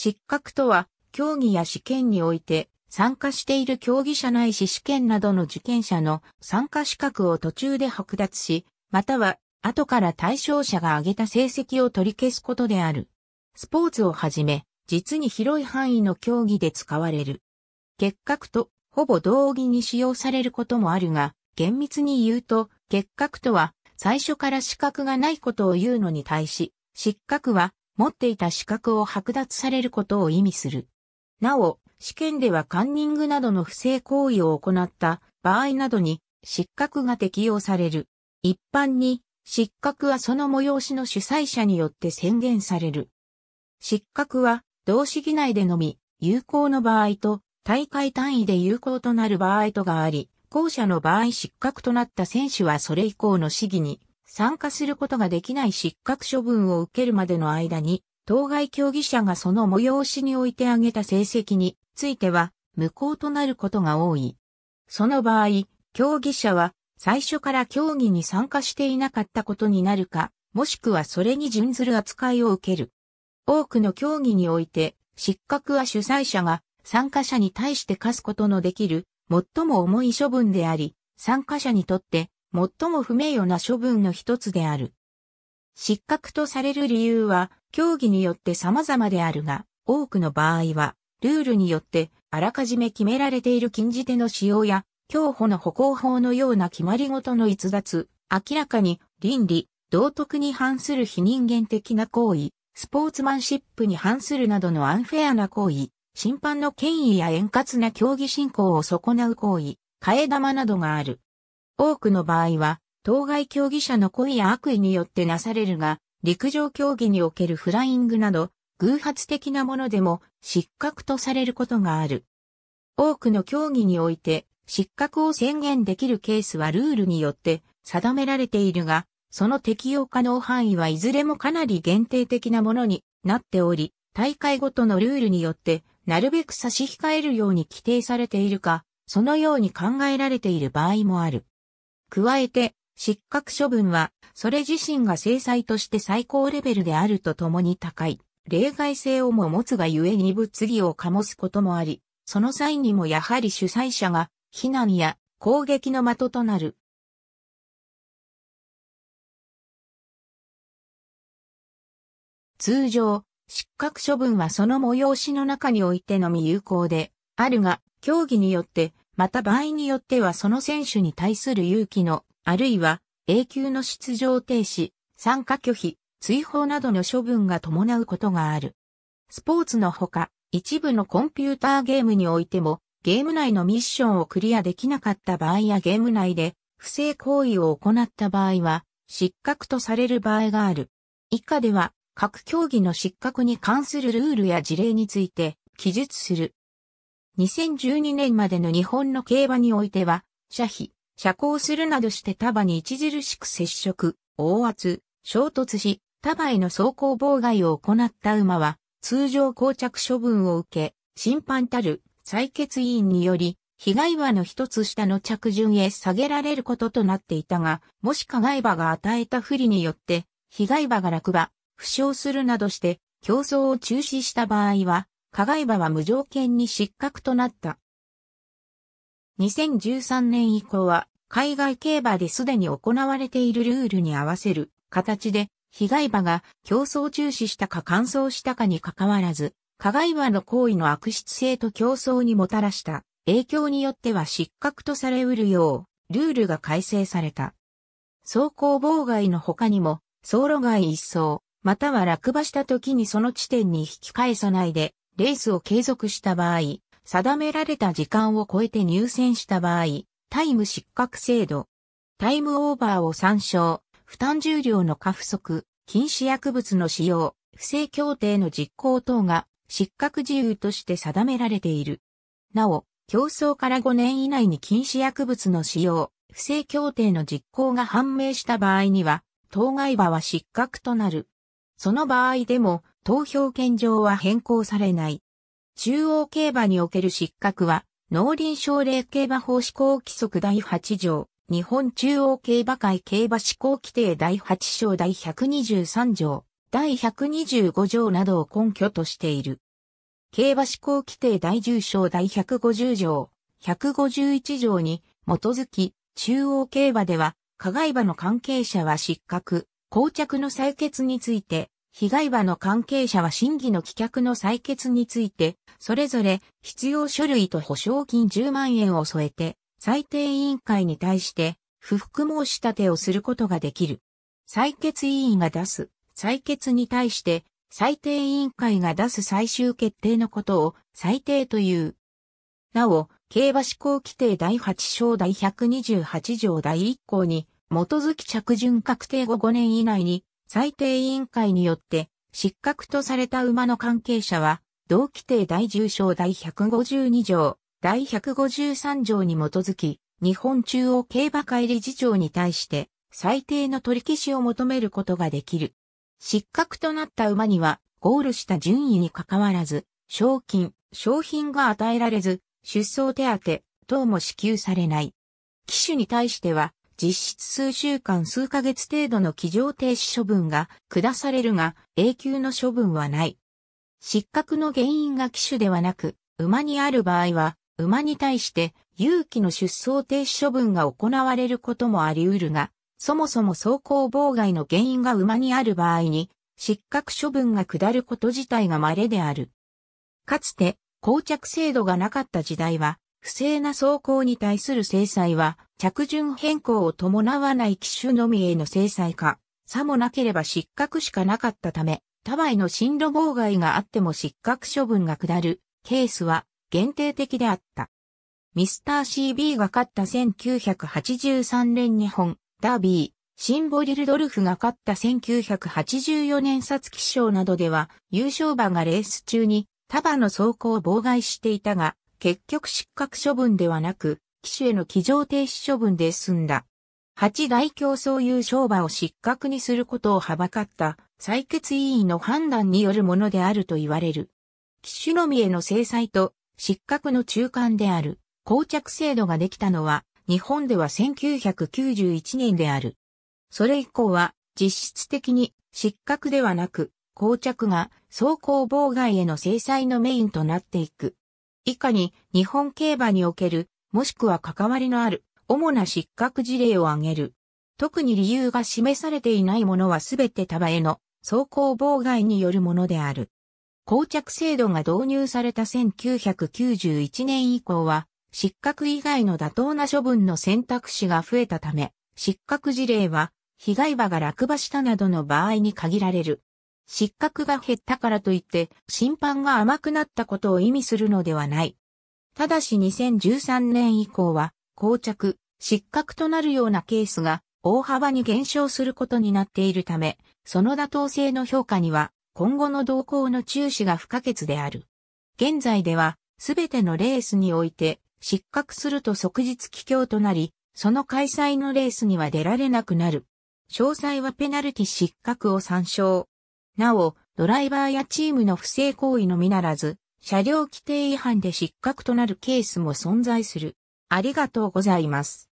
失格とは、競技や試験において、参加している競技者ないし試験などの受験者の参加資格を途中で剥奪し、または後から対象者が挙げた成績を取り消すことである。スポーツをはじめ、実に広い範囲の競技で使われる。結核とほぼ同義に使用されることもあるが、厳密に言うと、結核とは最初から資格がないことを言うのに対し、失格は持っていた資格を剥奪されることを意味する。なお、試験ではカンニングなどの不正行為を行った場合などに失格が適用される。一般に失格はその催しの主催者によって宣言される。失格は同市議内でのみ有効の場合と大会単位で有効となる場合とがあり、後者の場合失格となった選手はそれ以降の市議に参加することができない失格処分を受けるまでの間に、当該競技者がその催しにおいて挙げた成績については無効となることが多い。その場合、競技者は最初から競技に参加していなかったことになるか、もしくはそれに準ずる扱いを受ける。多くの競技において、失格は主催者が参加者に対して課すことのできる最も重い処分であり、参加者にとって最も不名誉な処分の一つである。失格とされる理由は、競技によって様々であるが、多くの場合は、ルールによって、あらかじめ決められている禁じ手の使用や、競歩の歩行法のような決まりごとの逸脱、明らかに倫理、道徳に反する非人間的な行為、スポーツマンシップに反するなどのアンフェアな行為、審判の権威や円滑な競技進行を損なう行為、替え玉などがある。多くの場合は、当該競技者の故意や悪意によってなされるが、陸上競技におけるフライングなど、偶発的なものでも失格とされることがある。多くの競技において失格を宣言できるケースはルールによって定められているが、その適用可能範囲はいずれもかなり限定的なものになっており、大会ごとのルールによってなるべく差し控えるように規定されているか、そのように考えられている場合もある。加えて、失格処分は、それ自身が制裁として最高レベルであるとともに高い、例外性をも持つがゆえに物議を醸すこともあり、その際にもやはり主催者が、非難や攻撃の的となる。通常、失格処分はその催しの中においてのみ有効で、あるが、競技によってまた場合によってはその選手に対する勇気の、あるいは永久の出場停止、参加拒否、追放などの処分が伴うことがある。スポーツのほか、一部のコンピューターゲームにおいても、ゲーム内のミッションをクリアできなかった場合やゲーム内で不正行為を行った場合は、失格とされる場合がある。以下では、各競技の失格に関するルールや事例について記述する。2012年までの日本の競馬においては、車費、車高するなどして束に著しく接触、大圧、衝突し、束への走行妨害を行った馬は、通常膠着処分を受け、審判たる採決委員により、被害馬の一つ下の着順へ下げられることとなっていたが、もし加害馬が与えた不利によって、被害馬が落馬、負傷するなどして、競争を中止した場合は、加害馬は無条件に失格となった。2013年以降は、海外競馬ですでに行われているルールに合わせる形で、被害馬が競争中止したか乾燥したかにかかわらず、加害馬の行為の悪質性と競争にもたらした影響によっては失格とされうるよう、ルールが改正された。走行妨害の他にも、走路外一層、または落馬した時にその地点に引き返さないで、レースを継続した場合、定められた時間を超えて入選した場合、タイム失格制度、タイムオーバーを参照、負担重量の過不足、禁止薬物の使用、不正協定の実行等が失格自由として定められている。なお、競争から5年以内に禁止薬物の使用、不正協定の実行が判明した場合には、当該馬は失格となる。その場合でも、投票権上は変更されない。中央競馬における失格は、農林省令競馬法施行規則第8条、日本中央競馬会競馬施行規定第8章第123条、第125条などを根拠としている。競馬施行規定第10章第150条、151条に基づき、中央競馬では、加害馬の関係者は失格、膠着の採決について、被害場の関係者は審議の棄却の採決について、それぞれ必要書類と保証金10万円を添えて、最低委員会に対して不服申し立てをすることができる。採決委員が出す採決に対して、最低委員会が出す最終決定のことを最低という。なお、競馬施行規定第8章第128条第1項に、基づき着順確定後5年以内に、最低委員会によって失格とされた馬の関係者は、同規定第10章第152条、第153条に基づき、日本中央競馬会理事長に対して、最低の取り消しを求めることができる。失格となった馬には、ゴールした順位に関わらず、賞金、賞品が与えられず、出走手当等も支給されない。騎手に対しては、実質数週間数ヶ月程度の騎乗停止処分が下されるが、永久の処分はない。失格の原因が機種ではなく、馬にある場合は、馬に対して有機の出走停止処分が行われることもあり得るが、そもそも走行妨害の原因が馬にある場合に、失格処分が下ること自体が稀である。かつて、膠着制度がなかった時代は、不正な走行に対する制裁は、着順変更を伴わない機種のみへの制裁か、さもなければ失格しかなかったため、他倍の進路妨害があっても失格処分が下るケースは限定的であった。ミスター CB が勝った1983年日本ダービー、シンボリルドルフが勝った1984年札記賞などでは優勝馬がレース中にバの走行を妨害していたが、結局失格処分ではなく、騎手への騎乗停止処分で済んだ。八大競争優勝馬を失格にすることをはばかった採決委員の判断によるものであると言われる。騎手のみへの制裁と失格の中間である、膠着制度ができたのは、日本では1991年である。それ以降は、実質的に失格ではなく、膠着が走行妨害への制裁のメインとなっていく。以下に日本競馬における、もしくは関わりのある、主な失格事例を挙げる。特に理由が示されていないものはすべて束への走行妨害によるものである。膠着制度が導入された1991年以降は、失格以外の妥当な処分の選択肢が増えたため、失格事例は、被害馬が落馬したなどの場合に限られる。失格が減ったからといって、審判が甘くなったことを意味するのではない。ただし2013年以降は、膠着、失格となるようなケースが大幅に減少することになっているため、その妥当性の評価には、今後の動向の注視が不可欠である。現在では、すべてのレースにおいて、失格すると即日帰郷となり、その開催のレースには出られなくなる。詳細はペナルティ失格を参照。なお、ドライバーやチームの不正行為のみならず、車両規定違反で失格となるケースも存在する。ありがとうございます。